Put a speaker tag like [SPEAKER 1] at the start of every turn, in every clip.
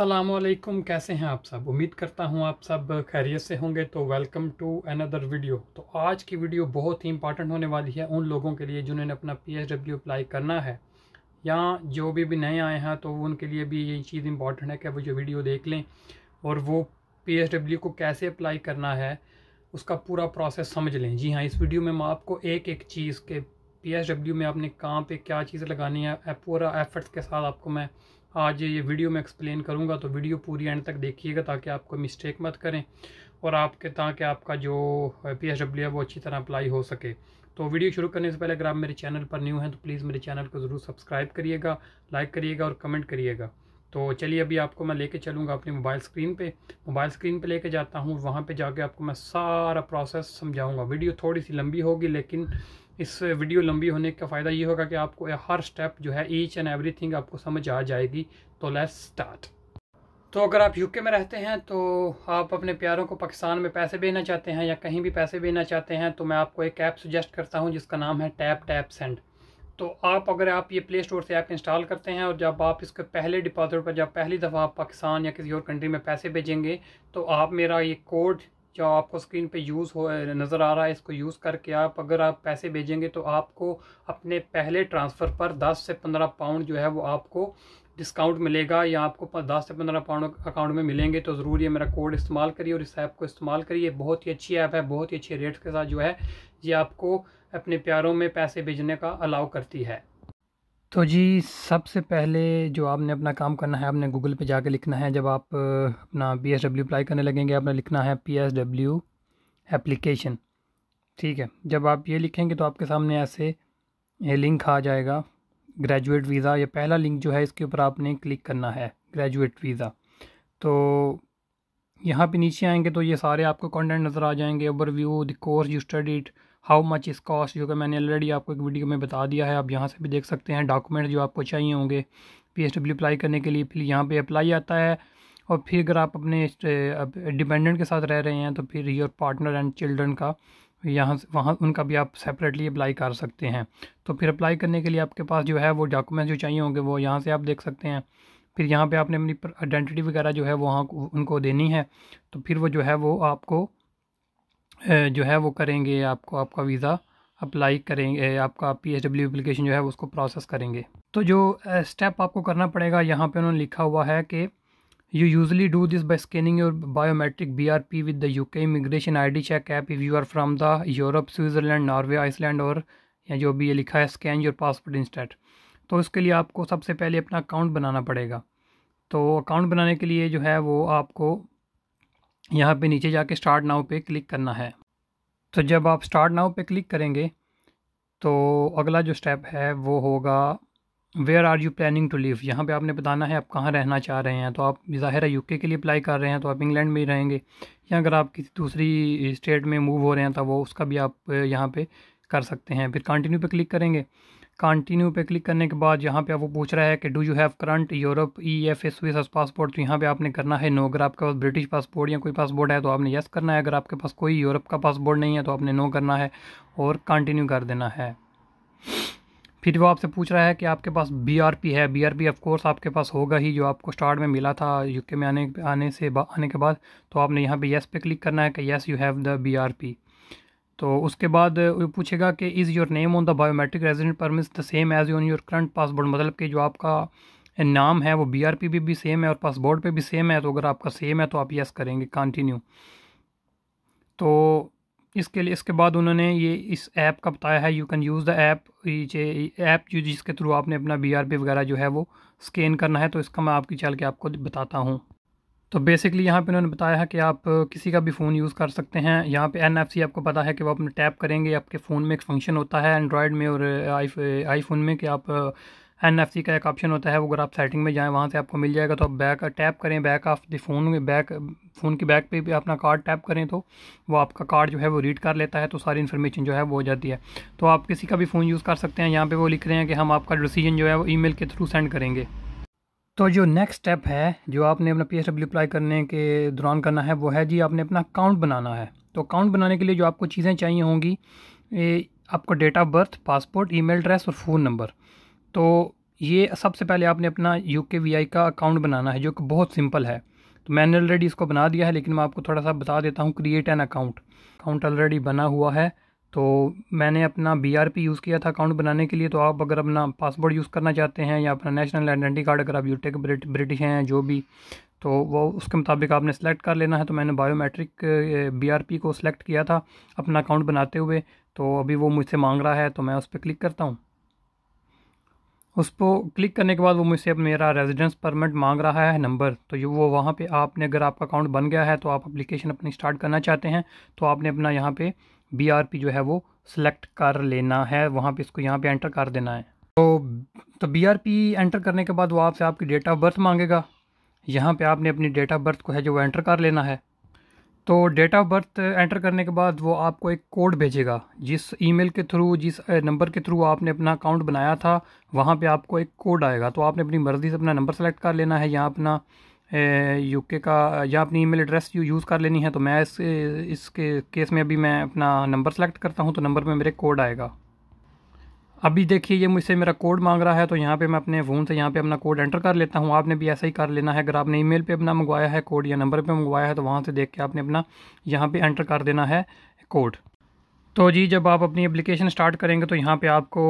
[SPEAKER 1] असलकम कैसे हैं आप सब उम्मीद करता हूं आप सब खैरियत से होंगे तो वेलकम टू अनदर वीडियो तो आज की वीडियो बहुत ही इंपॉर्टेंट होने वाली है उन लोगों के लिए जिन्होंने अपना पी अप्लाई करना है या जो भी भी नए आए हैं तो उनके लिए भी ये चीज़ इंपॉर्टेंट है कि वो जो वीडियो देख लें और वो पी को कैसे अप्लाई करना है उसका पूरा प्रोसेस समझ लें जी हाँ इस वीडियो में मैं आपको एक एक चीज़ के पी में आपने कहाँ पर क्या चीज़ लगानी है पूरा एफर्ट्स के साथ आपको मैं आज ये वीडियो में एक्सप्लेन करूँगा तो वीडियो पूरी एंड तक देखिएगा ताकि आपको मिस्टेक मत करें और आपके ताकि आपका जो पी एच डब्ल्यू है वो अच्छी तरह अप्लाई हो सके तो वीडियो शुरू करने से पहले अगर आप मेरे चैनल पर न्यू हैं तो प्लीज़ मेरे चैनल को ज़रूर सब्सक्राइब करिएगा लाइक करिएगा और कमेंट करिएगा तो चलिए अभी आपको मैं लेके चलूँगा अपने मोबाइल स्क्रीन पे मोबाइल स्क्रीन पे लेके जाता हूँ वहाँ पे जाके आपको मैं सारा प्रोसेस समझाऊँगा वीडियो थोड़ी सी लंबी होगी लेकिन इस वीडियो लंबी होने का फ़ायदा ये होगा कि आपको हर स्टेप जो है ईच एंड एवरीथिंग आपको समझ आ जाएगी तो लेट्स स्टार्ट तो अगर आप यूके में रहते हैं तो आप अपने प्यारों को पाकिस्तान में पैसे भेजना चाहते हैं या कहीं भी पैसे भेजना चाहते हैं तो मैं आपको एक ऐप सुजेस्ट करता हूं जिसका नाम है टैप टैप सेंड तो आप अगर आप ये प्ले स्टोर से ऐप इंस्टॉल करते हैं और जब आप इसके पहले डिपॉजिट पर जब पहली दफ़ा आप पाकिस्तान या किसी और कंट्री में पैसे भेजेंगे तो आप मेरा ये कोड जो आपको स्क्रीन पे यूज़ हो नज़र आ रहा है इसको यूज़ करके आप अगर आप पैसे भेजेंगे तो आपको अपने पहले ट्रांसफ़र पर 10 से 15 पाउंड जो है वो आपको डिस्काउंट मिलेगा या आपको दस से पंद्रह पाउंड अकाउंट में मिलेंगे तो ज़रूर ये मेरा कोड इस्तेमाल करिए और इस ऐप को इस्तेमाल करिए बहुत ही अच्छी ऐप है बहुत ही अच्छे रेट्स के साथ जो है ये आपको अपने प्यारों में पैसे भेजने का अलाउ करती है तो जी सबसे पहले जो आपने अपना काम करना है आपने गूगल पे जाके लिखना है जब आप अपना पी एस डब्ल्यू अप्लाई करने लगेंगे आपने लिखना है पी एस डब्ल्यू एप्लीकेशन ठीक है जब आप ये लिखेंगे तो आपके सामने ऐसे ये लिंक आ जाएगा ग्रेजुएट वीज़ा ये पहला लिंक जो है इसके ऊपर आपने क्लिक करना है ग्रेजुएट वीज़ा तो यहाँ पे नीचे आएंगे तो ये सारे आपको कंटेंट नज़र आ जाएंगे overview the course you studied how much is cost जो कि मैंने ऑलरेडी आपको एक वीडियो में बता दिया है आप यहाँ से भी देख सकते हैं डॉक्यूमेंट जो आपको चाहिए होंगे पी एस डब्ल्यू अप्लाई करने के लिए फिर यहाँ पे अप्लाई आता है और फिर अगर आप अपने डिपेंडेंट के साथ रह रहे हैं तो फिर योर पार्टनर एंड चिल्ड्रन का यहाँ से वहाँ उनका भी आप सेपरेटली अप्लाई कर सकते हैं तो फिर अप्लाई करने के लिए आपके पास जो है वो डॉक्यूमेंट्स जो चाहिए होंगे वो यहाँ से आप देख सकते हैं फिर यहाँ पे आपने अपनी आइडेंटिटी वगैरह जो है वहाँ उनको देनी है तो फिर वो जो है वो आपको जो है वो करेंगे आपको आपका वीज़ा अप्लाई करेंगे आपका पी एच डब्ल्यू एप्लीकेशन जो है उसको प्रोसेस करेंगे तो जो स्टेप आपको करना पड़ेगा यहाँ पे उन्होंने लिखा हुआ है कि you usually do this by scanning your biometric B R P with the U K immigration I D check app if you are from the Europe Switzerland Norway Iceland और या जो भी ये लिखा है स्कैन योर पासपोर्ट इंस्टेट तो उसके लिए आपको सबसे पहले अपना अकाउंट बनाना पड़ेगा तो अकाउंट बनाने के लिए जो है वो आपको यहाँ पे नीचे जाके स्टार्ट नाउ पे क्लिक करना है तो जब आप स्टार्ट नाउ पे क्लिक करेंगे तो अगला जो स्टेप है वो होगा where are you planning to live यहाँ पे आपने बताना है आप कहाँ रहना चाह रहे हैं तो आप ज़ाहिर है यूके के लिए अप्लाई कर रहे हैं तो आप इंग्लैंड में ही रहेंगे या अगर आप किसी दूसरी स्टेट में मूव हो रहे हैं तो वो उसका भी आप यहाँ पर कर सकते हैं फिर कंटिन्यू पर क्लिक करेंगे कंटिन्यू पे क्लिक करने के बाद यहाँ पे आपको पूछ रहा है कि do you have current Europe E F A Swiss passport तो यहाँ पे आपने करना है नो अगर आपके पास ब्रिटिश पासपोर्ट या कोई पासपोर्ट है तो आपने येस करना है अगर आपके पास कोई यूरोप का पासपोर्ट नहीं है तो आपने नो करना है और कंटिन्यू कर देना है फिर वो आपसे पूछ रहा है कि आपके पास बी आर पी है बी आर पी ऑफकोर्स आपके पास होगा ही जो आपको स्टार्ट में मिला था यूके में आने आने से आने के बाद तो आपने यहाँ पे येस पे क्लिक करना है कि yes you have the B R P तो उसके बाद पूछेगा कि is your name on the biometric resident permit the same as on your current passport मतलब कि जो आपका नाम है वो बीआरपी पे भी सेम है और पासपोर्ट पे भी सेम है तो अगर आपका सेम है तो आप यस करेंगे कंटिन्यू तो इसके लिए इसके बाद उन्होंने ये इस ऐप का बताया है you can use the app ये ऐप जो जिसके थ्रू आपने अपना बीआरपी वगैरह जो है वो स्कैन करना है तो इसका मैं आपकी चल के आपको बताता हूँ तो बेसिकली यहाँ पे उन्होंने बताया है कि आप किसी का भी फ़ोन यूज़ कर सकते हैं यहाँ पे एन आपको पता है कि वो अपने टैप करेंगे आपके फ़ोन में एक फंक्शन होता है एंड्रॉयड में और आईफोन में कि आप एन का एक ऑप्शन होता है वो अगर आप सेटिंग में जाएँ वहाँ से आपको मिल जाएगा तो आप बैक टैप करें back of the phone back phone के बैक पे भी अपना कार्ड टैप करें तो वो आपका कार्ड जो है वो रीड कर लेता है तो सारी इन्फॉर्मेशन जो है वो हो जाती है तो आप किसी का भी फ़ोन यूज़ कर सकते हैं यहाँ पर वो लिख रहे हैं कि हम आपका डिसीजन जो है वो ई के थ्रू सेंड करेंगे तो जो नेक्स्ट स्टेप है जो आपने अपना पी एस डब्ल्यू अप्लाई करने के दौरान करना है वो है जी आपने अपना अकाउंट बनाना है तो अकाउंट बनाने के लिए जो आपको चीज़ें चाहिए होंगी ये आपको date of birth passport email address और फ़ोन नंबर तो ये सबसे पहले आपने अपना यू के वी आई का अकाउंट बनाना है जो कि बहुत सिंपल है तो मैंने ऑलरेडी इसको बना दिया है लेकिन मैं आपको थोड़ा सा बता देता हूँ create an account account already बना हुआ है तो मैंने अपना बी आर पी यूज़ किया था अकाउंट बनाने के लिए तो आप अगर अपना पासवर्ड यूज़ करना चाहते हैं या अपना नेशनल आइडेंटिटी कार्ड अगर आप यूटेक ब्रिटिश हैं जो भी तो वो उसके मुताबिक आपने सेलेक्ट कर लेना है तो मैंने बायोमेट्रिक बी आर पी को सिलेक्ट किया था अपना अकाउंट बनाते हुए तो अभी वो मुझसे मांग रहा है तो मैं उस पर क्लिक करता हूँ उस पर क्लिक करने के बाद वो मुझसे अब मेरा रेजिडेंस परमिट मांग रहा है नंबर तो ये वो वहाँ पे आपने अगर आपका अकाउंट बन गया है तो आप एप्लीकेशन अपनी स्टार्ट करना चाहते हैं तो आपने अपना यहाँ पे बी आर पी जो है वो सिलेक्ट कर लेना है वहाँ पे इसको यहाँ पे एंटर कर देना है तो तो बी आर पी एंटर करने के बाद वो आपसे आपकी डेट ऑफ बर्थ मांगेगा यहाँ पे आपने अपनी डेट ऑफ बर्थ को है जो वो एंटर कर लेना है तो डेट ऑफ बर्थ एंटर करने के बाद वो आपको एक कोड भेजेगा जिस ईमेल के थ्रू जिस नंबर के थ्रू आपने अपना अकाउंट बनाया था वहाँ पे आपको एक कोड आएगा तो आपने अपनी मर्ज़ी से अपना नंबर सेलेक्ट कर लेना है या अपना यूके का या अपनी ईमेल एड्रेस यू यूज़ कर लेनी है तो मैं इस इसके केस में अभी मैं अपना नंबर सेलेक्ट करता हूँ तो नंबर में मेरे कोड आएगा अभी देखिए ये मुझसे मेरा कोड मांग रहा है तो यहाँ पे मैं अपने फ़ोन से यहाँ पे अपना कोड एंटर कर लेता हूँ आपने भी ऐसा ही कर लेना है अगर आपने ईमेल पे अपना मंगवाया है कोड या नंबर पे मंगवाया है तो वहाँ से देख के आपने अपना यहाँ पे एंटर कर देना है कोड तो जी जब आप अपनी एप्लीकेशन स्टार्ट करेंगे तो यहाँ पे आपको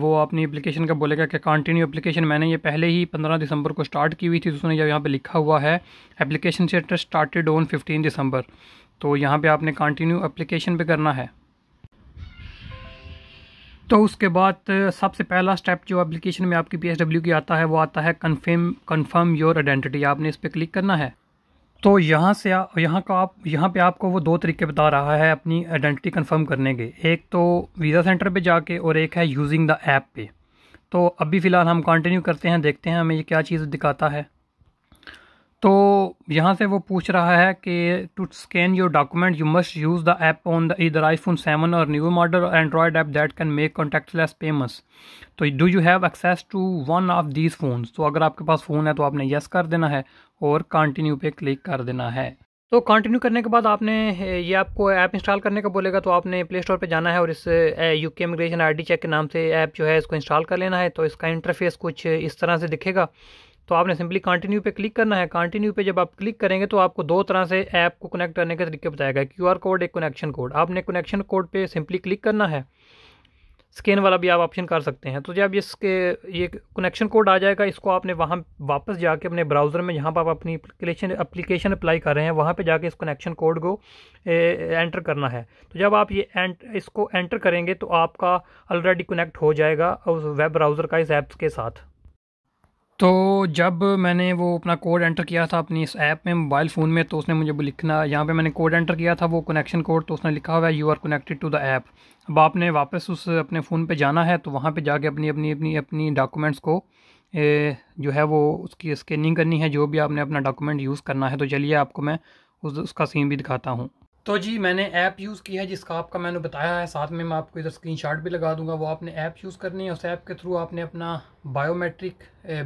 [SPEAKER 1] वो अपनी एप्लीकेशन का बोलेगा कि कंटिन्यू एप्लीकेशन मैंने ये पहले ही 15 दिसंबर को स्टार्ट की हुई थी तो उसने जब यहाँ पे लिखा हुआ है एप्लीकेशन सेटर स्टार्टेड ऑन 15 दिसंबर तो यहाँ पे आपने कंटिन्यू एप्लीकेशन पे करना है तो उसके बाद सबसे पहला स्टेप जो एप्लीकेशन में आपकी पी की आता है वो आता है कन्फर्म कन्फर्म योर आइडेंटिटी आपने इस पर क्लिक करना है तो यहाँ से यहाँ का आप यहाँ पे आपको वो दो तरीके बता रहा है अपनी आइडेंटिटी कंफर्म करने के एक तो वीज़ा सेंटर पे जाके और एक है यूजिंग द ऐप पे तो अभी फ़िलहाल हम कंटिन्यू करते हैं देखते हैं हमें ये क्या चीज़ दिखाता है तो यहाँ से वो पूछ रहा है कि to scan your document you must use the app on the इधर आई फोन सेवन और न्यू मॉडल और Android app that can make less पेमस तो do you have access to one of these phones तो अगर आपके पास phone है तो आपने येस कर देना है और कंटिन्यू पे क्लिक कर देना है तो कंटिन्यू करने के बाद आपने ये आपको ऐप इंस्टॉल करने का बोलेगा तो आपने प्ले स्टोर पर जाना है और इस you K immigration I check के नाम से ऐप जो है इसको इंस्टॉल कर लेना है तो इसका इंटरफेस कुछ इस तरह से दिखेगा तो आपने सिंपली कंटिन्यू पे क्लिक करना है कंटिन्यू पे जब आप क्लिक करेंगे तो आपको दो तरह से ऐप को कनेक्ट करने के तरीके बताएगा आर कोड एक कनेक्शन कोड आपने कनेक्शन कोड पे सिंपली क्लिक करना है स्कैन वाला भी आप ऑप्शन कर सकते हैं तो जब इसके ये कनेक्शन कोड आ जाएगा इसको आपने वहाँ वापस जाके अपने ब्राउज़र में जहाँ पर आप अपनी एप्लीकेशन एप्लीकेशन अप्लाई कर रहे हैं वहाँ पे जाके इस कनेक्शन कोड को एंटर करना है तो जब आप ये एंट इसको एंटर करेंगे तो आपका ऑलरेडी कनेक्ट हो जाएगा उस वेब ब्राउज़र का इस ऐप्स के साथ तो जब मैंने वो अपना कोड एंटर किया था अपनी इस ऐप में मोबाइल फ़ोन में तो उसने मुझे लिखना यहाँ पे मैंने कोड एंटर किया था वो कनेक्शन कोड तो उसने लिखा हुआ है you are connected to the app अब आपने वापस उस अपने फ़ोन पे जाना है तो वहाँ पे जाके अपनी अपनी अपनी अपनी डॉक्यूमेंट्स को ए, जो है वो उसकी स्कैनिंग करनी है जो भी आपने अपना डॉक्यूमेंट यूज़ करना है तो चलिए आपको मैं उस उसका सीन भी दिखाता हूँ तो जी मैंने ऐप यूज़ किया है जिसका आपका मैंने बताया है साथ में मैं आपको इधर स्क्रीनशॉट भी लगा दूंगा वो आपने ऐप यूज़ करनी है उस ऐप के थ्रू आपने अपना बायोमेट्रिक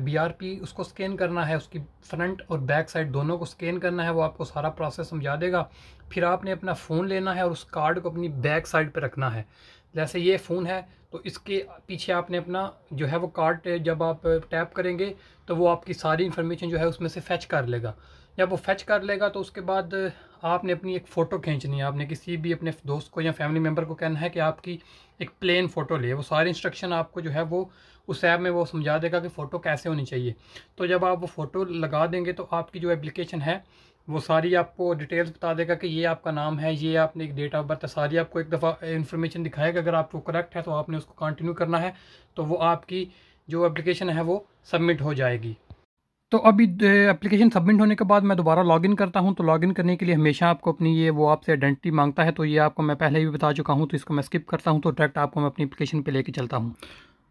[SPEAKER 1] बीआरपी उसको स्कैन करना है उसकी फ्रंट और बैक साइड दोनों को स्कैन करना है वो आपको सारा प्रोसेस समझा देगा फिर आपने अपना फ़ोन लेना है और उस कार्ड को अपनी बैक साइड पर रखना है जैसे ये फ़ोन है तो इसके पीछे आपने अपना जो है वो कार्ड जब आप टैप करेंगे तो वो आपकी सारी इन्फॉर्मेशन जो है उसमें से फैच कर लेगा जब वो फैच कर लेगा तो उसके बाद आपने अपनी एक फ़ोटो खींचनी है आपने किसी भी अपने दोस्त को या फैमिली मेम्बर को कहना है कि आपकी एक प्लेन फ़ोटो ले वो सारे इंस्ट्रक्शन आपको जो है वो उस ऐप में वो समझा देगा कि फ़ोटो कैसे होनी चाहिए तो जब आप वो फ़ोटो लगा देंगे तो आपकी जो एप्लीकेशन है वो सारी आपको डिटेल्स बता देगा कि ये आपका नाम है ये आपने एक डेट ऑफ बर्थ है सारी आपको एक दफ़ा इन्फॉर्मेशन दिखाएगा अगर आपको करेक्ट है तो आपने उसको कंटिन्यू करना है तो वो आपकी जो एप्लीकेशन है वो सबमिट हो जाएगी तो अभी एप्लीकेशन सबमिट होने के बाद मैं दोबारा लॉगिन करता हूँ तो लॉगिन करने के लिए हमेशा आपको अपनी ये वो आपसे आइडेंटिटी मांगता है तो ये आपको मैं पहले भी बता चुका हूँ तो इसको मैं स्किप करता हूँ तो डायरेक्ट आपको मैं अपनी एप्लीकेशन पे लेके चलता हूँ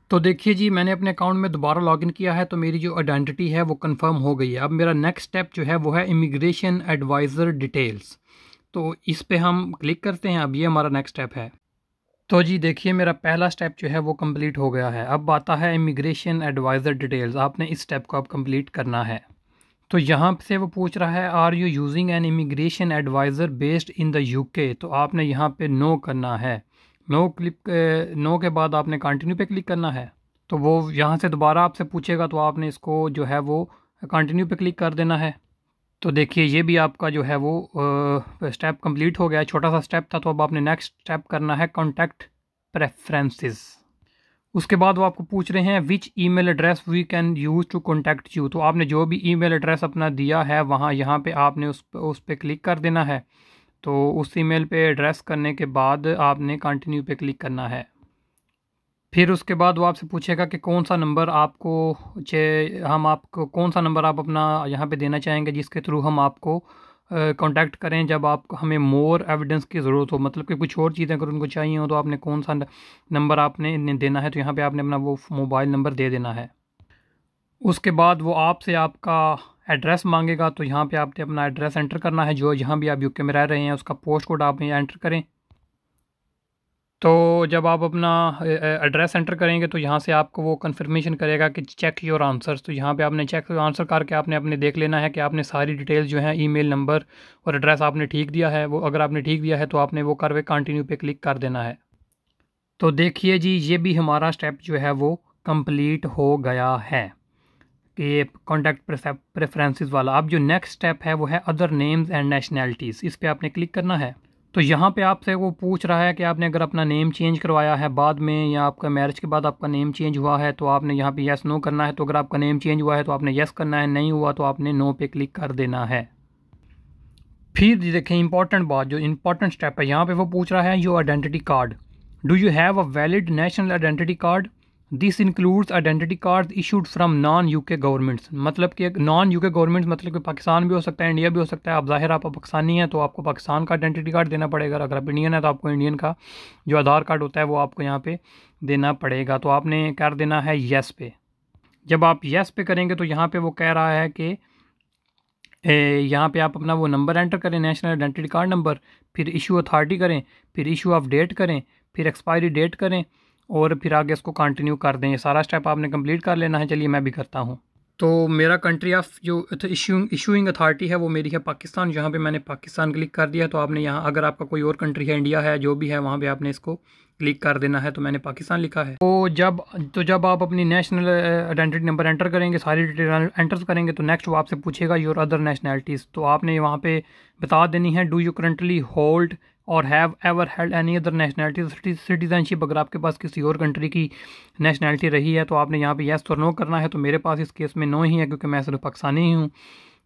[SPEAKER 1] तो देखिए जी मैंने अपने अकाउंट में दोबारा लॉगिन किया है तो मेरी जो आइडेंटिटी है वो कन्फर्म हो गई है अब मेरा नेक्स्ट स्टेप जो है वो है इमिग्रेशन एडवाइज़र डिटेल्स तो इस पर हम क्लिक करते हैं अब ये हमारा नेक्स्ट स्टेप है तो जी देखिए मेरा पहला स्टेप जो है वो कंप्लीट हो गया है अब आता है इमिग्रेशन एडवाइज़र डिटेल्स आपने इस स्टेप को अब कंप्लीट करना है तो यहाँ से वो पूछ रहा है are you using an immigration adviser based in the UK तो आपने यहाँ पे नो करना है नो क्लिक नो के बाद आपने कंटिन्यू पे क्लिक करना है तो वो यहाँ से दोबारा आपसे पूछेगा तो आपने इसको जो है वो कंटिन्यू पे क्लिक कर देना है तो देखिए ये भी आपका जो है वो स्टेप कंप्लीट हो गया छोटा सा स्टेप था तो अब आपने नेक्स्ट स्टेप करना है कॉन्टैक्ट प्रेफरेंसेस उसके बाद वो आपको पूछ रहे हैं which email address we can use to contact you तो आपने जो भी ईमेल एड्रेस अपना दिया है वहाँ यहाँ पे आपने उस उस पर क्लिक कर देना है तो उस ईमेल पे एड्रेस करने के बाद आपने कंटिन्यू पे क्लिक करना है फिर उसके बाद वो आपसे पूछेगा कि कौन सा नंबर आपको हम आपको कौन सा नंबर आप अपना यहाँ पे देना चाहेंगे जिसके थ्रू हम आपको कांटेक्ट करें जब आप हमें मोर एविडेंस की ज़रूरत हो मतलब कि कुछ और चीज़ें अगर उनको चाहिए हो तो आपने कौन सा नंबर आपने देना है तो यहाँ पे आपने अपना वो मोबाइल नंबर दे देना है उसके बाद वो आपसे आपका एड्रेस मांगेगा तो यहाँ पे आपने अपना एड्रेस एंटर करना है जो जहाँ भी आप यूके में रह रहे हैं उसका पोस्ट कोड आप एंटर करें तो जब आप अपना एड्रेस एंटर करेंगे तो यहाँ से आपको वो कन्फर्मेशन करेगा कि चेक योर आंसर्स तो यहाँ पे आपने चेक योर आंसर करके आपने अपने देख लेना है कि आपने सारी डिटेल्स जो हैं ईमेल नंबर और एड्रेस आपने ठीक दिया है वो अगर आपने ठीक दिया है तो आपने वो करवे कंटिन्यू पे क्लिक कर देना है तो देखिए जी ये भी हमारा स्टेप जो है वो कम्प्लीट हो गया है ये कॉन्टैक्ट प्रेफरेंसेस वाला अब जो नेक्स्ट स्टेप है वो है अदर नेम्स एंड नेशनैलिटीज़ इस पर आपने क्लिक करना है तो यहाँ पे आपसे वो पूछ रहा है कि आपने अगर अपना नेम चेंज करवाया है बाद में या आपका मैरिज के बाद आपका नेम चेंज हुआ है तो आपने यहाँ पे यस नो करना है तो अगर आपका नेम चेंज हुआ है तो आपने यस करना है नहीं हुआ तो आपने नो पे क्लिक कर देना है फिर देखें इंपॉर्टेंट बात जो इंपॉर्टेंट स्टेप है यहाँ पे वो पूछ रहा है your identity card do you have a valid national identity card this includes identity card issued from non U K governments मतलब कि नॉन यू के गवर्नमेंट्स मतलब कि पाकिस्तान भी हो सकता है इंडिया भी हो सकता है आप ज़ाहिर आप पाकिस्तानी हैं तो आपको पाकिस्तान का आइडेंटिटी कार्ड देना पड़ेगा अगर आप इंडियन है तो आपको इंडियन का जो आधार कार्ड होता है वो आपको यहाँ पे देना पड़ेगा तो आपने कर देना है येस पे जब आप येस पे करेंगे तो यहाँ पर वो कह रहा है कि यहाँ पे आप अपना वो नंबर एंटर करें नेशनल आइडेंटिटी कार्ड नंबर फिर इशू अथॉरिटी करें फिर इशू ऑफ डेट करें फिर एक्सपायरी डेट करें और फिर आगे इसको कंटिन्यू कर दें ये सारा स्टेप आपने कंप्लीट कर लेना है चलिए मैं भी करता हूँ तो मेरा कंट्री ऑफ जो इशूंग इशूइंग अथॉरिटी है वो मेरी है पाकिस्तान जहाँ पे मैंने पाकिस्तान क्लिक कर दिया तो आपने यहाँ अगर आपका कोई और कंट्री है इंडिया है जो भी है वहाँ पे आपने इसको क्लिक कर देना है तो मैंने पाकिस्तान लिखा है तो जब तो जब आप अपनी नेशनल आइडेंटिटी नंबर एंटर करेंगे सारी डिटेल एंटर करेंगे तो नेक्स्ट वो आपसे पूछेगा योर अदर नेशनैलिटीज़ तो आपने वहाँ पर बता देनी है डू यू करंटली होल्ड और have ever held any other nationality citizenship अगर आपके पास किसी और कंट्री की नेशनैलिटी रही है तो आपने यहाँ पे येस और नो करना है तो मेरे पास इस केस में नो ही है क्योंकि मैं सिर्फ पाकिस्तानी ही हूँ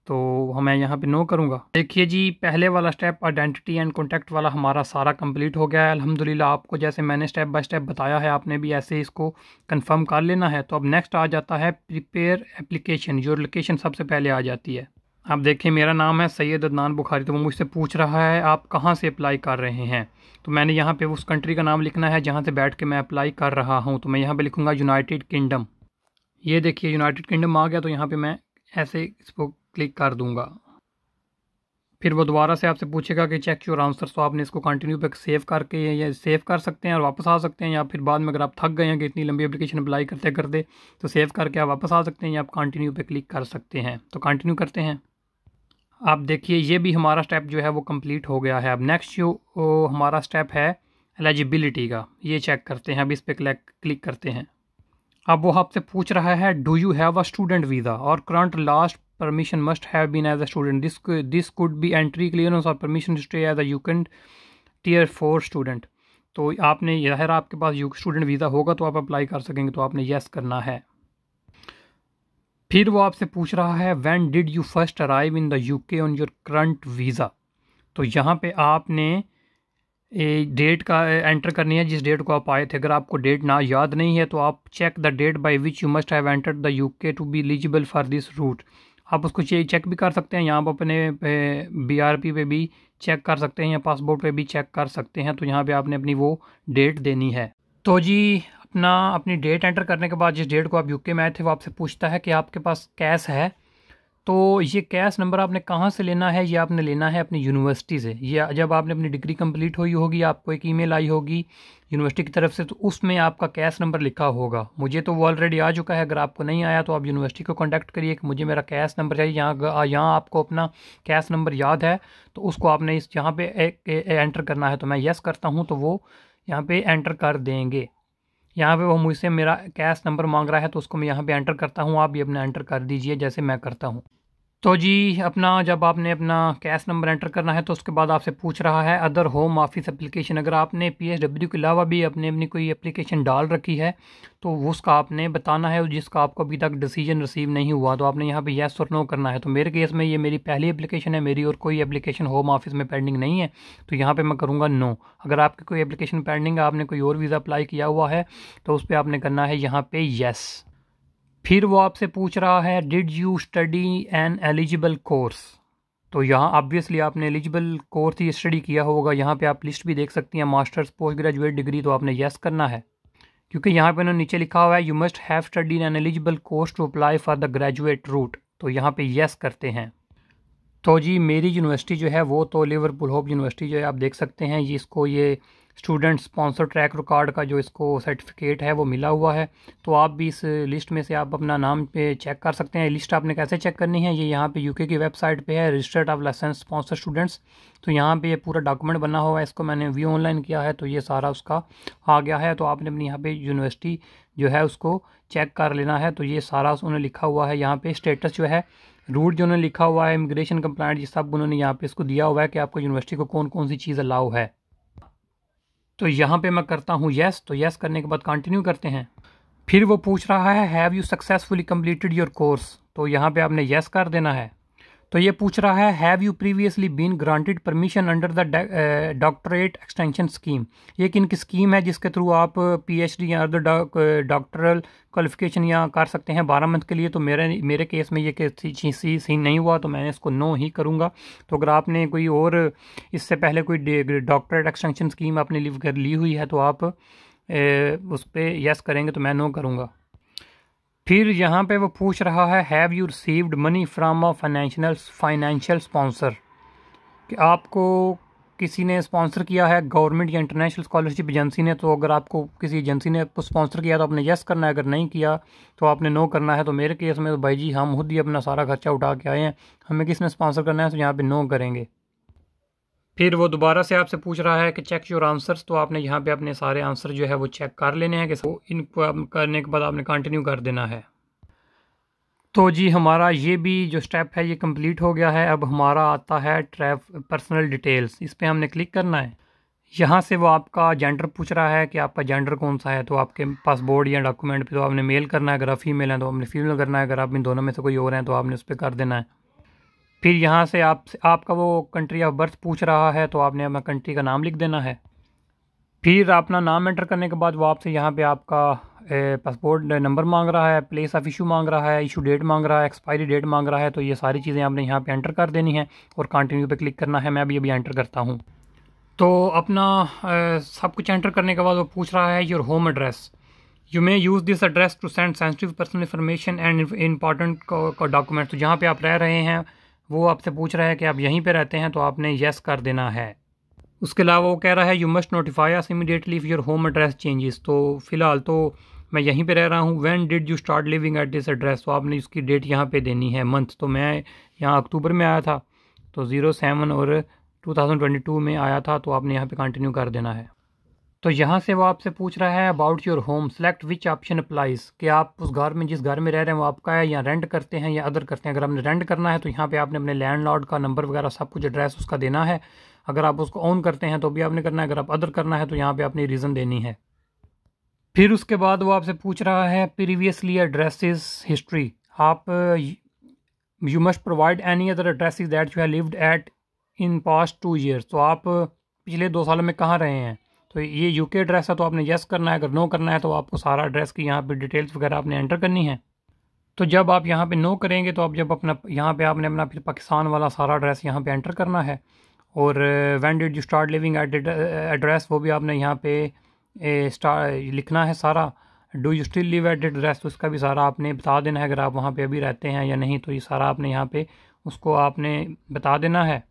[SPEAKER 1] तो हाँ, मैं यहाँ पे नो करूँगा देखिए जी पहले वाला स्टेप आइडेंटिटी एंड कॉन्टैक्ट वाला हमारा सारा कम्प्लीट हो गया है अलहमदिल्ला आपको जैसे मैंने स्टेप बाई स्टेप बताया है आपने भी ऐसे इसको कन्फर्म कर लेना है तो अब नेक्स्ट आ जाता है प्रिपेयर एप्लीकेशन योर लोकेशन सबसे पहले आ जाती है आप देखें मेरा नाम है सैयद अदनान बुखारी तो वो मुझसे पूछ रहा है आप कहाँ से अप्लाई कर रहे हैं तो मैंने यहाँ पे उस कंट्री का नाम लिखना है जहाँ से बैठ के मैं अप्लाई कर रहा हूँ तो मैं यहाँ पे लिखूँगा यूनाइटेड किंगडम ये देखिए यूनाइटेड किंगडम आ गया तो यहाँ पे मैं ऐसे इसको क्लिक कर दूँगा फिर वो दोबारा से आपसे पूछेगा कि चेक योर आंसर तो आपने इसको कंटिन्यू पर सेव करके या सेव कर सकते हैं और वापस आ सकते हैं या फिर बाद में अगर आप थक गए हैं कि इतनी लंबी एप्लीकेशन अप्लाई करते करते तो सेव करके आप वापस आ सकते हैं या आप कंटिन्यू पर क्लिक कर सकते हैं तो कंटिन्यू करते हैं आप देखिए ये भी हमारा स्टेप जो है वो कंप्लीट हो गया है अब नेक्स्ट जो हमारा स्टेप है एलिजिबिलिटी का ये चेक करते हैं अब इस पर क्लिक करते हैं अब वो आपसे पूछ रहा है do you have a student visa और current last permission must have been as a student this this could be entry clearance और permission to stay as a can tier four student तो आपने यह आपके पास यू स्टूडेंट वीज़ा होगा तो आप apply कर सकेंगे तो आपने येस करना है फिर वो आपसे पूछ रहा है when did you first arrive in the U K on your current visa तो यहाँ पे आपने डेट का एंटर करनी है जिस डेट को आप आए थे अगर आपको डेट ना याद नहीं है तो आप check the date by which you must have entered the UK to be eligible for this route आप उसको चेक भी कर सकते हैं यहाँ पर अपने बी आर पी पे भी चेक कर सकते हैं या पासपोर्ट पे भी चेक कर सकते हैं तो यहाँ पे आपने अपनी वो डेट देनी है तो जी अपना अपनी डेट एंटर करने के बाद जिस डेट को आप यूके में आए थे वो आपसे पूछता है कि आपके पास कैश है तो ये कैश नंबर आपने कहाँ से लेना है ये आपने लेना है अपनी यूनिवर्सिटी से ये जब आपने अपनी डिग्री कंप्लीट हुई होगी आपको एक ईमेल आई होगी यूनिवर्सिटी की तरफ से तो उसमें आपका कैश नंबर लिखा होगा मुझे तो वो ऑलरेडी आ चुका है अगर आपको नहीं आया तो आप यूनिवर्सिटी को कॉन्टैक्ट करिए कि मुझे मेरा कैश नंबर चाहिए यहाँ यहाँ आपको अपना कैश नंबर याद है तो उसको आपने इस यहाँ पर एंटर करना है तो मैं येस करता हूँ तो वो यहाँ पर एंटर कर देंगे यहाँ पे वो मुझसे मेरा कैश नंबर मांग रहा है तो उसको मैं यहाँ पे एंटर करता हूँ आप भी अपना एंटर कर दीजिए जैसे मैं करता हूँ तो जी अपना जब आपने अपना कैश नंबर एंटर करना है तो उसके बाद आपसे पूछ रहा है अदर होम ऑफिस एप्लीकेशन अगर आपने पी एस डब्ल्यू के अलावा भी अपने अपनी कोई एप्लीकेशन डाल रखी है तो उसका आपने बताना है जिसका आपको अभी तक डिसीजन रिसीव नहीं हुआ तो आपने यहाँ पे येस और नो करना है तो मेरे केस में ये मेरी पहली एप्लीकेशन है मेरी और कोई एप्लीकेशन होम ऑफिस में पेंडिंग नहीं है तो यहाँ पर मैं करूँगा नो अगर आपकी कोई एप्लीकेशन पेंडिंग है आपने कोई और वीज़ा अप्लाई किया हुआ है तो उस पर आपने करना है यहाँ पर येस फिर वो आपसे पूछ रहा है did you study an eligible course तो यहाँ ऑब्वियसली आपने एलिजिबल कोर्स ही स्टडी किया होगा यहाँ पे आप लिस्ट भी देख सकती हैं मास्टर्स पोस्ट ग्रेजुएट डिग्री तो आपने यस करना है क्योंकि यहाँ पे उन्होंने नीचे लिखा हुआ है you must have study an eligible course to apply for the graduate route तो यहाँ पे यस करते हैं तो जी मेरी यूनिवर्सिटी जो है वो तो लिवरपूल होप यूनिवर्सिटी जो है आप देख सकते हैं ये इसको ये स्टूडेंट स्पॉन्सर ट्रैक रिकॉर्ड का जो इसको सर्टिफिकेट है वो मिला हुआ है तो आप भी इस लिस्ट में से आप अपना नाम पे चेक कर सकते हैं लिस्ट आपने कैसे चेक करनी है ये यहाँ पे यूके की वेबसाइट पे है registered of licence sponsor students तो यहाँ पे ये पूरा डॉक्यूमेंट बना हुआ है इसको मैंने व्यू ऑनलाइन किया है तो ये सारा उसका आ गया है तो आपने अपनी यहाँ पर यूनिवर्सिटी जो है उसको चेक कर लेना है तो ये सारा उन्हें लिखा हुआ है यहाँ पर स्टेटस जो है रूट जो उन्होंने लिखा हुआ है इमिग्रेशन कंप्लाइंट ये सब उन्होंने यहाँ पे इसको दिया हुआ है कि आपको यूनिवर्सिटी को कौन कौन सी चीज़ अलाउ है तो यहाँ पे मैं करता हूँ येस तो येस करने के बाद कंटिन्यू करते हैं फिर वो पूछ रहा है have you successfully completed your course तो यहाँ पे आपने येस कर देना है तो ये पूछ रहा है have you previously been granted permission under the doctorate extension scheme ये किन की स्कीम है जिसके थ्रू आप पीएचडी या अदर डॉक्टरल क्वालिफिकेशन या कर सकते हैं बारह मंथ के लिए तो मेरे मेरे केस में ये केस सीन सी, सी नहीं हुआ तो मैंने इसको नो ही करूँगा तो अगर आपने कोई और इससे पहले कोई डॉक्टरेट एक्सटेंशन स्कीम आपने ली हुई है तो आप ए, uh, उस पर यस करेंगे तो मैं नो करूँगा फिर यहाँ पे वो पूछ रहा है have you received money from a financial financial sponsor कि आपको किसी ने स्पॉन्सर किया है गवर्नमेंट या इंटरनेशनल स्कॉलरशिप एजेंसी ने तो अगर आपको किसी एजेंसी ने आपको स्पॉन्सर किया तो आपने यस करना है अगर नहीं किया तो आपने नो करना है तो मेरे केस में तो भाई जी हम खुद ही अपना सारा खर्चा उठा के आए हैं हमें किसने स्पॉन्सर करना है तो यहाँ पे नो करेंगे फिर वो दोबारा से आपसे पूछ रहा है कि चेक योर आंसर्स तो आपने यहाँ पे अपने सारे आंसर जो है वो चेक कर लेने हैं कि वो इनको करने के बाद आपने कंटिन्यू कर देना है तो जी हमारा ये भी जो स्टेप है ये कंप्लीट हो गया है अब हमारा आता है ट्रैफ पर्सनल डिटेल्स इस पर हमने क्लिक करना है यहाँ से वो आपका जेंडर पूछ रहा है कि आपका जेंडर कौन सा है तो आपके पासपोर्ट या डॉक्यूमेंट पे तो आपने मेल करना है अगर आप फीमेल हैं तो आपने फीमेल करना है अगर आप इन दोनों में से कोई और हैं तो आपने उस पर कर देना है फिर यहाँ से आप आपका वो कंट्री ऑफ बर्थ पूछ रहा है तो आपने अपना कंट्री का नाम लिख देना है फिर अपना नाम एंटर करने के बाद वो आपसे यहाँ पे आपका पासपोर्ट नंबर मांग रहा है प्लेस ऑफ इशू मांग रहा है इशू डेट मांग रहा है एक्सपायरी डेट मांग रहा है तो ये सारी चीज़ें आपने यहाँ पे एंटर कर देनी है और कंटिन्यू पे क्लिक करना है मैं अभी अभी एंटर करता हूँ तो अपना ए, सब कुछ एंटर करने के बाद वो पूछ रहा है your home address you may use this address to send sensitive personal information and important document तो जहाँ पर आप रह रहे हैं वो आपसे पूछ रहा है कि आप यहीं पे रहते हैं तो आपने येस कर देना है उसके अलावा वो कह रहा है you must notify us immediately your home address changes तो फ़िलहाल तो मैं यहीं पे रह रहा हूँ when did you start living at this address तो आपने उसकी डेट यहाँ पे देनी है मंथ तो मैं यहाँ अक्टूबर में आया था तो ज़ीरो सेवन और टू में आया था तो आपने यहाँ पर कंटिन्यू कर देना है तो यहाँ से वो आपसे पूछ रहा है about your home select which option applies कि आप उस घर में जिस घर में रह रहे हैं वो आपका है या रेंट करते हैं या अदर करते हैं अगर हमने रेंट करना है तो यहाँ पे आपने अपने लैंडलॉर्ड का नंबर वगैरह सब कुछ एड्रेस उसका देना है अगर आप उसको ऑन करते हैं तो भी आपने करना है अगर आप अदर करना है तो यहाँ पर आपने रीज़न देनी है फिर उसके बाद वो आपसे पूछ रहा है प्रीवियसली एड्रेसेस हिस्ट्री आप you must provide any other address that you have lived at in past two years तो आप पिछले दो सालों में कहाँ रहे हैं तो ये यूके एड्रेस है तो आपने येस करना है अगर नो करना है तो आपको सारा एड्रेस की यहाँ पे डिटेल्स वगैरह आपने एंटर करनी है तो जब आप यहाँ पे नो करेंगे तो आप जब अपना यहाँ पे आपने अपना फिर पाकिस्तान वाला सारा एड्रेस यहाँ पे एंटर करना है और when did you start living address वो भी आपने यहाँ पे स्टार लिखना है सारा do you still live at address तो उसका भी सारा आपने बता देना है अगर आप वहाँ पर अभी रहते हैं या नहीं तो ये सारा आपने यहाँ पे उसको आपने बता देना है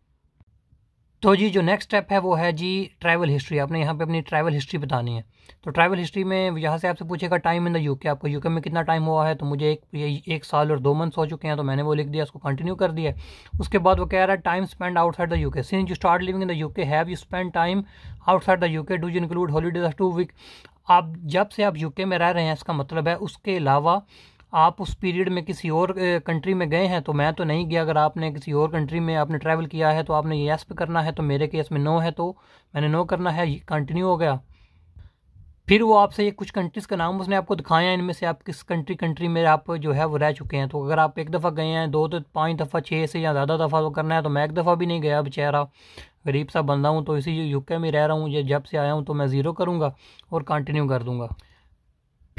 [SPEAKER 1] तो जी जो नेक्स्ट स्टेप है वो है जी ट्रैवल हिस्ट्री आपने यहाँ पे अपनी ट्रैवल हिस्ट्री बतानी है तो ट्रैवल हिस्ट्री में यहाँ से आपसे पूछेगा टाइम इन द यूके आपको यूके में कितना टाइम हुआ है तो मुझे एक ये एक साल और दो मंथ्स हो चुके हैं तो मैंने वो लिख दिया उसको कंटिन्यू कर दिया उसके बाद वो कह रहा है time spend outside the UK since you start living in the UK have you spend time outside the UK do you include holidays two week आप जब से आप यूके में रह रहे हैं इसका मतलब है उसके अलावा आप उस पीरियड में किसी और कंट्री में गए हैं तो मैं तो नहीं गया अगर आपने किसी और कंट्री में आपने ट्रैवल किया है तो आपने येस पे करना है तो मेरे केस में नो है तो मैंने नो करना है कंटिन्यू हो गया फिर वो आपसे ये कुछ कंट्रीज़ का नाम उसने आपको दिखाया इनमें से आप किस कंट्री कंट्री में आप जो है वो रह चुके हैं तो अगर आप एक दफ़ा गए हैं दो तो पाँच दफ़ा छः से या ज़्यादा दफ़ा तो करना है तो मैं एक दफ़ा भी नहीं गया बेचारा गरीब सा बंदा हूँ तो इसी यूके में रह रहा हूँ जब से आया हूँ तो मैं ज़ीरो करूँगा और कंटिन्यू कर दूँगा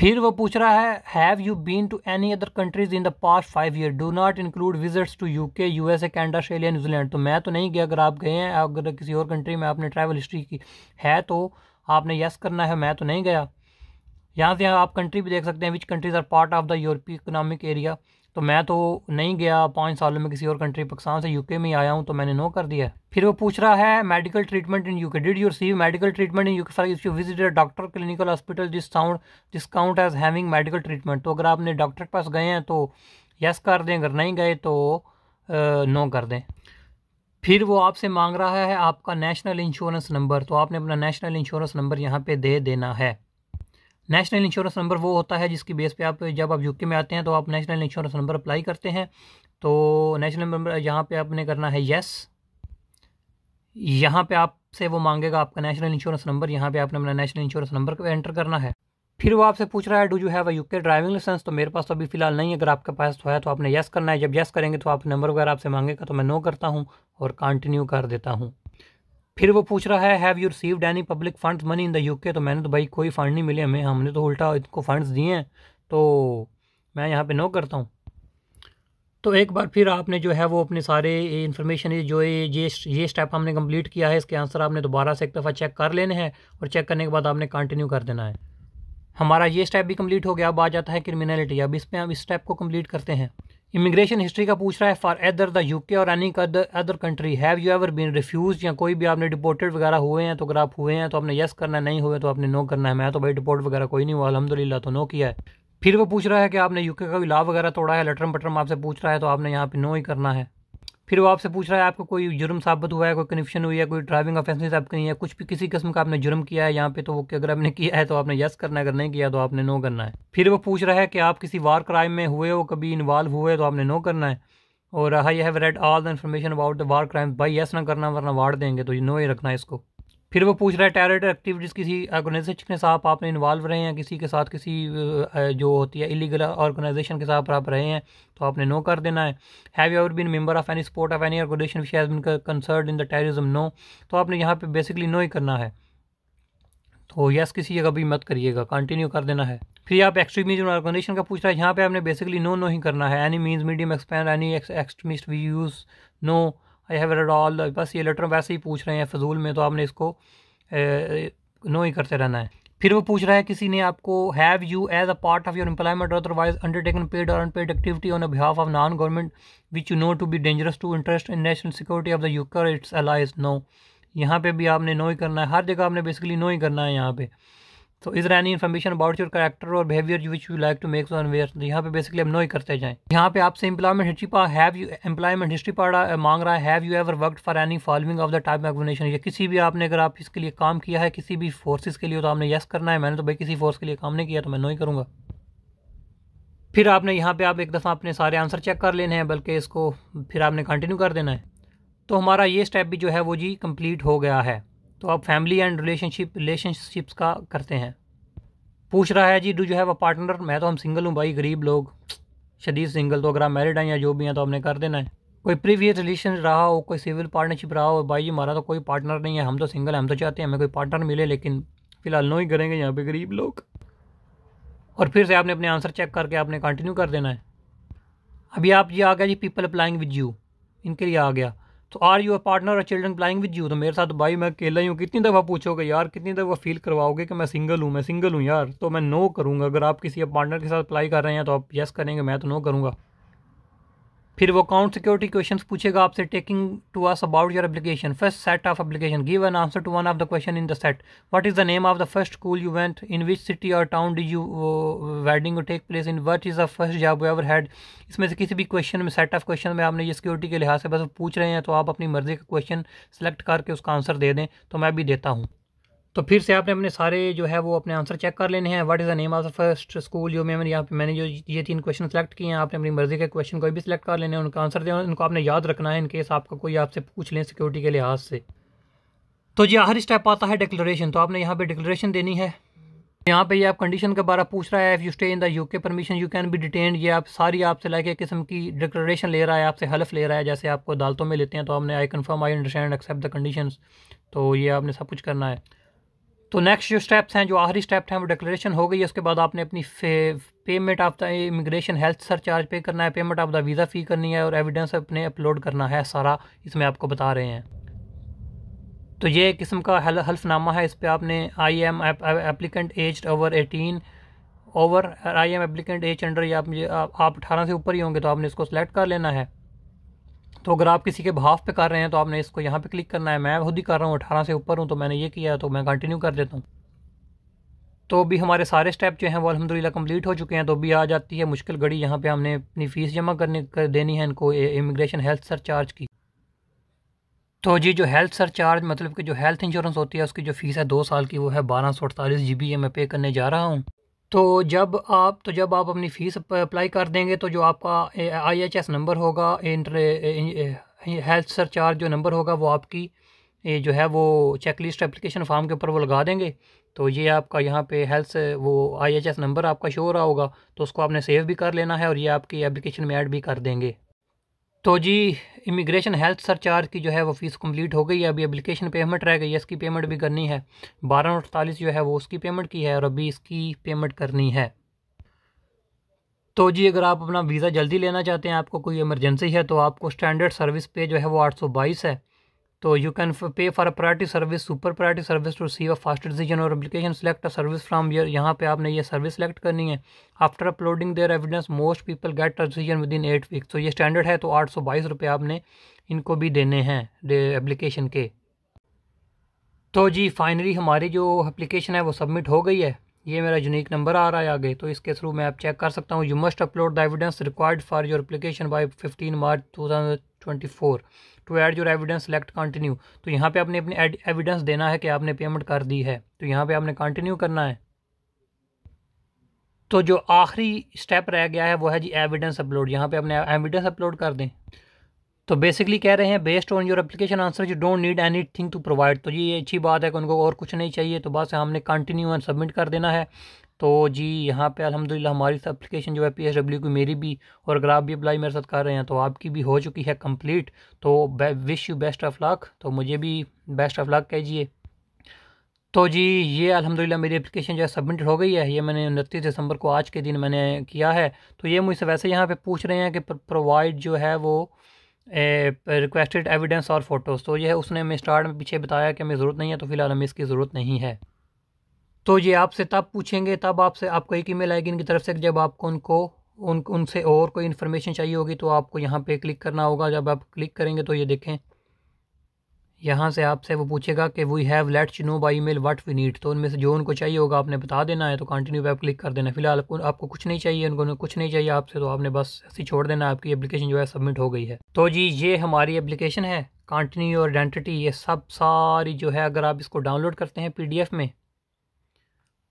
[SPEAKER 1] फिर वो पूछ रहा है have you been to any other countries in the past five year do not include visits to U K U S A Canada Australia New Zealand तो मैं तो नहीं गया अगर आप गए हैं अगर किसी और कंट्री में आपने ट्रैवल हिस्ट्री की है तो आपने यस करना है मैं तो नहीं गया यहाँ से यहाँ आप कंट्री भी देख सकते हैं which countries are part of the European Economic Area तो मैं तो नहीं गया पाँच सालों में किसी और कंट्री पाकिस्तान से यूके में आया हूँ तो मैंने नो कर दिया फिर वो पूछ रहा है medical treatment in UK did you receive medical treatment in UK sir if you visit a doctor clinical hospital this sound discount as having medical treatment तो अगर आपने डॉक्टर के पास गए हैं तो यस कर दें अगर नहीं गए तो नो कर दें फिर वो आपसे मांग रहा है आपका नेशनल इंश्योरेंस नंबर तो आपने अपना नेशनल इंश्योरेंस नंबर यहाँ पे दे देना है नेशनल इंश्योरेंस नंबर वो होता है जिसकी बेस पे आप जब आप यूके में आते हैं तो आप नेशनल इंश्योरेंस नंबर अप्लाई करते हैं तो नेशनल नंबर यहाँ पे आपने करना है येस यहाँ पे आपसे वो मांगेगा आपका नेशनल इंश्योरेंस नंबर यहाँ पे आपने अपना नेशनल इंश्योरेंस नंबर एंटर करना है फिर वो आपसे पूछ रहा है do you have a UK driving licence तो मेरे पास तो अभी फिलहाल नहीं है अगर आपके पास तो है तो आपने येस करना है जब येस करेंगे तो आप नंबर वगैरह आपसे मांगेगा तो मैं नो करता हूँ और कंटिन्यू कर देता हूँ फिर वो पूछ रहा है have you received any public funds money in the UK तो मैंने तो भाई कोई फंड नहीं मिले हमें हमने तो उल्टा इनको फंड्स दिए हैं तो मैं यहाँ पे नो करता हूँ तो एक बार फिर आपने जो है वो अपने सारे इन्फॉर्मेशन जो ये ये स्टेप हमने कंप्लीट किया है इसके आंसर आपने दोबारा से एक दफ़ा चेक कर लेने हैं और चेक करने के बाद आपने कंटिन्यू कर देना है हमारा ये स्टेप भी कंप्लीट हो गया अब आ जाता है क्रिमिनलिटी अब इस पर हम इस स्टेप को कंप्लीट करते हैं इमिग्रेशन हिस्ट्री का पूछ रहा है फॉर एदर द यूके और any other country have you ever been refuse या कोई भी आपने डिपोर्टेड वगैरह हुए हैं तो अगर आप हुए हैं तो आपने यस करना नहीं हुए तो आपने नो करना है मैं तो भाई डिपोर्ट वगैरह कोई नहीं हुआ अलहमदिल्ला तो नो किया है फिर वो पूछ रहा है कि आपने यूके का भी लाभ वगैरह तोड़ा है लटरम पटरम आपसे पूछ रहा है तो आपने यहाँ पे नो ही करना है फिर वो आपसे पूछ रहा है आपको कोई जुर्म साबित हुआ है कोई कन्फ्यूशन हुई है कोई ड्राइविंग ऑफेंसेस आपके नहीं है कुछ भी किसी किस्म का आपने जुर्म किया है यहाँ पे तो वो अगर आपने किया है तो आपने यस करना है अगर नहीं किया तो आपने नो करना है फिर वो पूछ रहा है कि आप किसी वार क्राइम में हुए हो कभी इन्वॉल्व हुए तो आपने नो करना है और I have read all the information about the war crime by yes ना करना वरना वार देंगे तो ये नो ही रखना है इसको फिर वो पूछ रहा है टेरर एक्टिविटीज़ किसी ऑर्गेनाइजेशन के साथ आप इन्वॉल्व रहे हैं किसी के साथ किसी जो होती है इलीगल ऑर्गेनाइजेशन के साथ आप रहे हैं तो आपने नो कर देना है have you ever been member of any sport of any organisation which has been concern in the terrorism no तो आपने यहाँ पे बेसिकली नो ही करना है तो यस किसी जगह भी मत करिएगा कंटिन्यू कर देना है फिर आप एक्सट्रीमिज्म ऑर्गेनाइजेशन का पूछ रहा है यहाँ पर आपने बेसिकली नो नो ही करना है any means medium expand any extremist we use no I have read all बस ये लेटर वैसे ही पूछ रहे हैं फजूल में तो आपने इसको नो ही करते रहना है फिर वो पूछ रहा है किसी ने आपको have you as a part of your employment otherwise undertaken paid और unpaid activity on behalf of non government which you know to be dangerous to interest in national security of the UK or it's allies no यहाँ पे भी आपने no ही करना है हर जगह आपने बेसिकली नो ही करना है यहाँ पे तो is any information about your character और behaviour which you like to make unaware यहाँ पे बेसिकली हम नो ही करते जाएं यहाँ पे आपसे इम्प्लॉयमेंट हिस्ट्री पा हैव यू एम्प्लॉयमेंट हिस्ट्री पा मांग रहा है have you ever work for any following of the type examination या किसी भी आपने अगर आप इसके लिए काम किया है किसी भी फोर्सेज के लिए तो आपने येस करना है मैंने तो भाई किसी फोर्स के लिए काम नहीं किया तो मैं नो ही करूँगा फिर आपने यहाँ पे आप एक दफ़ा अपने सारे आंसर चेक कर लेने हैं बल्कि इसको फिर आपने कंटिन्यू कर देना है तो हमारा ये स्टेप भी जो है वो जी कंप्लीट हो गया है तो आप फैमिली एंड रिलेशनशिप रिलेशनशिप्स का करते हैं पूछ रहा है जी do you have a partner मैं तो हम सिंगल हूँ भाई गरीब लोग शदीद सिंगल तो अगर आप मैरिड हैं या जो भी हैं तो आपने कर देना है कोई प्रीवियस रिलेशन रहा हो कोई सिविल पार्टनरशिप रहा हो भाई जी हमारा तो कोई पार्टनर नहीं है हम तो सिंगल हैं हम तो चाहते हैं हमें कोई पार्टनर मिले लेकिन फ़िलहाल नो ही करेंगे यहाँ पे गरीब लोग और फिर से आपने अपने आंसर चेक करके आपने कंटिन्यू कर देना है अभी आप ये आ गया जी पीपल अप्लाइंग विद यू इनके लिए आ गया तो आर यू अ पार्टनर और चिल्ड्रन प्लाइंग विद यू तो मेरे साथ भाई मैं अकेला ही हूँ कितनी दफ़ा पूछोगे यार कितनी दफ़ा फील करवाओगे कि मैं सिंगल हूँ मैं सिंगल हूँ यार तो मैं नो करूँगा अगर आप किसी पार्टनर के साथ अप्लाई कर रहे हैं तो आप येस करेंगे मैं तो नो करूँगा फिर वो अकाउंट सिक्योरिटी क्वेश्चन पूछेगा आपसे taking to us about your application first set of application give an answer to one of the question in the set what is the name of the first school you went in which city और town did you wedding take place in what is the first job ever had इसमें से किसी भी question में set of question में आपने ये security के लिहाज से बस पूछ रहे हैं तो आप अपनी मर्जी का क्वेश्चन सेलेक्ट करके उसका आंसर दे दें तो मैं भी देता हूँ तो फिर से आपने अपने सारे जो है वो अपने आंसर चेक कर लेने हैं what is the name of the first school जो मैंने यहाँ पे मैंने जो ये तीन क्वेश्चन सेलेक्ट किए हैं आपने अपनी मर्जी के क्वेश्चन कोई भी सिलेक्ट कर लेने हैं उनका आंसर देना उनको आपने याद रखना है इनकेस आपका कोई आपसे पूछ लें सिक्योरिटी के लिहाज से तो जी आखिरी स्टेप आता है डिक्लेरेशन तो आपने यहाँ पर डिक्लेरेशन देनी है यहाँ पे ये आप कंडीशन के बारे पूछ रहा है if you stay in the UK permission you can be detain ये आप सारी आपसे लाइक एक किस्म की डिक्लेरेशन ले रहा है आपसे हल्फ ले रहा है जैसे आपको अदालतों में लेते हैं तो आपने I confirm I understand accept the conditions तो ये आपने सब कुछ करना है तो नेक्स्ट जो स्टेप्स हैं जो आखिरी स्टेप हैं वो डिक्लेरेशन हो गई है उसके बाद आपने अपनी payment of the immigration health surcharge pay करना है payment of the visa fee करनी है और एविडेंस अपने अपलोड करना है सारा इसमें आपको बता रहे हैं तो ये किस्म का हल्फनामा है इस पर आपने I am applicant age over eighteen over I am applicant age under या आप अठारह से ऊपर ही होंगे तो आपने इसको सेलेक्ट कर लेना है तो अगर आप किसी के भाव पे कर रहे हैं तो आपने इसको यहाँ पे क्लिक करना है मैं खुद ही कर रहा हूँ अठारह से ऊपर हूँ तो मैंने ये किया तो मैं कंटिन्यू कर देता हूँ तो अभी हमारे सारे स्टेप जो हैं वो अलहमदिल्ला कम्प्लीट हो चुके हैं तो अभी आ जाती है मुश्किल घड़ी यहाँ पर हमने अपनी फ़ीस जमा करने कर देनी है इनको इमिग्रेशन हेल्थ सरचार्ज की तो जी जो हेल्थ सरचार्ज मतलब कि जो हेल्थ इंश्योरेंस होती है उसकी जो फ़ीस है दो साल की वो है बारह सौ अड़तालीस जी बी मैं पे करने जा रहा हूँ तो जब आप तो जब आप अपनी फ़ीस अप्लाई कर देंगे तो जो आपका आई एच एस नंबर होगा inter health surcharge number होगा वो आपकी ये जो है वो चेक लिस्ट एप्लीकेशन फॉर्म के ऊपर वो लगा देंगे तो ये आपका यहाँ पे हेल्थ वो आई एच एस नंबर आपका शो रहा होगा तो उसको आपने सेव भी कर लेना है और ये आपकी एप्लीकेशन में ऐड भी कर देंगे तो जी इमिग्रेशन हेल्थ सरचार्ज की जो है वो फ़ीस कंप्लीट हो गई है अभी एप्लीकेशन पेमेंट रह गई है इसकी पेमेंट भी करनी है बारह अड़तालीस जो है वो उसकी पेमेंट की है और अभी इसकी पेमेंट करनी है तो जी अगर आप अपना वीज़ा जल्दी लेना चाहते हैं आपको कोई इमरजेंसी है तो आपको स्टैंडर्ड सर्विस पे जो है वो बाईस है तो you can pay for a priority service super priority service to receive a fast decision और application select a service from your यहाँ पे आपने ये सर्विस सेलेक्ट करनी है after uploading their evidence most people get a decision within eight week तो ये standard है तो आठ सौ बाईस रुपये आपने इनको भी देने हैं एप्लीकेशन के तो जी फाइनली हमारी जो एप्लीकेशन है वो सबमिट हो गई है ये मेरा यूनिक नंबर आ रहा है आगे तो इसके थ्रू मैं आप चेक कर सकता हूँ you must upload the evidence required for your application by fifteen March two thousand twenty four to add your evidence select continue तो यहाँ पे आपने अपने एविडेंस देना है कि आपने पेमेंट कर दी है तो यहाँ पे आपने कंटिन्यू करना है तो जो आखिरी स्टेप रह गया है वो है जी एविडेंस अपलोड यहाँ पे अपने एविडेंस अपलोड कर दें तो बेसिकली कह रहे हैं based on your application answer you don't need anything to provide तो ये अच्छी बात है कि उनको और कुछ नहीं चाहिए तो बस हमने कंटिन्यू एंड सबमिट कर देना है तो जी यहाँ पे अल्हम्दुलिल्लाह हमारी एप्लीकेशन जो है पी एस डब्ल्यू की मेरी भी और अगर आप भी अप्लाई मेरे साथ कर रहे हैं तो आपकी भी हो चुकी है कंप्लीट तो wish you best of luck तो मुझे भी बेस्ट ऑफ लक कहिए तो जी ये अल्हम्दुलिल्लाह मेरी एप्लीकेशन जो है सबमिट हो गई है ये मैंने उनतीस दिसंबर को आज के दिन मैंने किया है तो ये मुझसे वैसे यहाँ पर पूछ रहे हैं कि प्रोवाइड जो है वो रिक्वेस्टेड एविडेंस और फोटोज़ तो यह उसने हमें स्टार्ट में पीछे बताया कि हमें ज़रूरत नहीं है तो फ़िलहाल हमें इसकी ज़रूरत नहीं है तो ये आपसे तब पूछेंगे तब आपसे आपको एक ईमेल आएगी इनकी तरफ से जब आपको उनको उन उनसे और कोई इन्फॉर्मेशन चाहिए होगी तो आपको यहाँ पे क्लिक करना होगा जब आप क्लिक करेंगे तो ये देखें यहाँ से आपसे वो पूछेगा कि we have let's know by mail what we need तो उनमें से जो उनको चाहिए होगा आपने बता देना है तो कंटिन्यू पे आप क्लिक कर देना फिलहाल आपको आपको कुछ नहीं चाहिए उनको कुछ नहीं चाहिए आपसे तो आपने बस ऐसी छोड़ देना आपकी एप्लीकेशन जो है सबमिट हो गई है तो जी ये हमारी एप्लीकेशन है कंटिन्यू और आइडेंटिटी ये सब सारी जो है अगर आप इसको डाउनलोड करते हैं पी में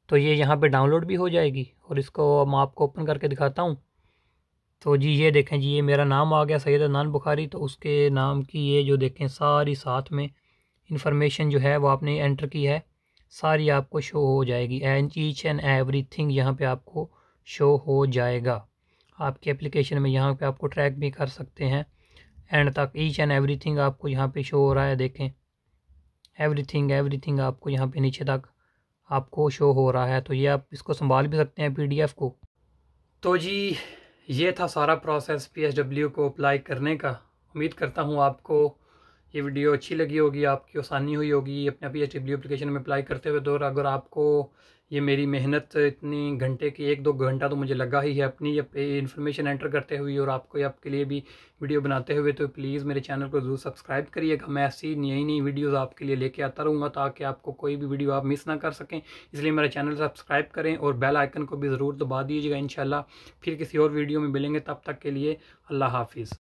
[SPEAKER 1] तो ये यहाँ पे डाउनलोड भी हो जाएगी और इसको मैं आपको ओपन करके दिखाता हूँ तो जी ये देखें जी ये मेरा नाम आ गया सैद नान बुखारी तो उसके नाम की ये जो देखें सारी साथ में इंफॉर्मेशन जो है वो आपने एंटर की है सारी आपको शो हो जाएगी and each and everything यहाँ पर आपको शो हो जाएगा आपके एप्लीकेशन में यहाँ पे आपको ट्रैक भी कर सकते हैं एंड तक ईच एंड एवरीथिंग आपको यहाँ पे शो हो रहा है देखें एवरीथिंग एवरीथिंग आपको यहाँ पे नीचे तक आपको शो हो रहा है तो ये आप इसको संभाल भी सकते हैं पी को तो जी ये था सारा प्रोसेस पी को अप्लाई करने का उम्मीद करता हूँ आपको ये वीडियो अच्छी लगी होगी आपकी आसानी हुई होगी अपने पी एच डब्ल्यू अप्लीकेशन में अप्लाई करते हुए तो अगर आपको ये मेरी मेहनत इतनी घंटे की एक दो घंटा तो मुझे लगा ही है अपनी इन्फॉर्मेशन एंटर करते हुए और आपको आपके लिए भी वीडियो बनाते हुए तो प्लीज़ मेरे चैनल को ज़रूर सब्सक्राइब करिएगा मैं ऐसी नई नई वीडियोस आपके लिए लेके आता रहूँगा ताकि आपको कोई भी वीडियो आप मिस ना कर सकें इसलिए मेरा चैनल सब्सक्राइब करें और बेल आइकन को भी ज़रूर दबा दीजिएगा इन फिर किसी और वीडियो में मिलेंगे तब तक के लिए अल्लाह हाफिज़